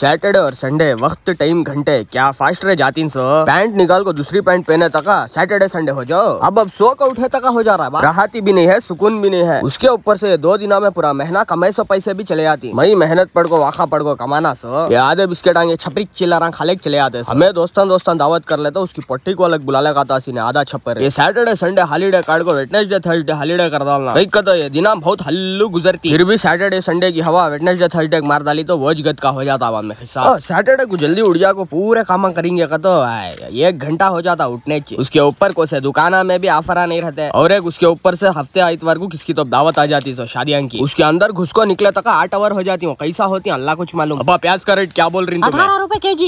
Saturday और Sunday वक्त time घंटे क्या फास्ट रहे जाती सो पैंट निकाल को दूसरी पैंट पहने तका सैटरडे संडे हो जाओ अब अब सो का उठे तका हो जा रहा है राहती भी नहीं है सुकून भी नहीं है उसके ऊपर से दो दिनों में पूरा महीना कमाई सो पैसे भी चले जाती मई मेहनत पड़ को वाखा पड़ को कमाना सो ये आधे बिस्किट आगे छपरी चिल्ला रहा खाले चले जाते हमें दोस्तों दोस्तों दावत कर लेते उसकी पट्टी को अलग बुला लगा था सीने आधा छप्पर ये सैटरडे संडे हॉलीडे कार्ड को वेटनेसडे थर्सडे हॉलीडे कर डालना कई कहते ये दिना बहुत हल्लू गुजरती फिर भी सैटरडे संडे की हवा वेटनेसडे थर्सडे मार डाली तो वो जगत का हो जाता में खिस्सा सैटरडे को जल्दी उठ जाओ पूरे काम करेंगे का तो एक घंटा हो जाता उठने ची उसके ऊपर को से दुकाना में भी आफरा नहीं रहते और एक उसके ऊपर से हफ्ते आतवार को किसकी तो दावत आ जाती तो शादियां की उसके अंदर घुसको निकले तक तो आठ आवर हो जाती हूँ कैसा होती है अल्लाह कुछ मालूम अब प्याज का रेट क्या बोल रही अठारह रूपए के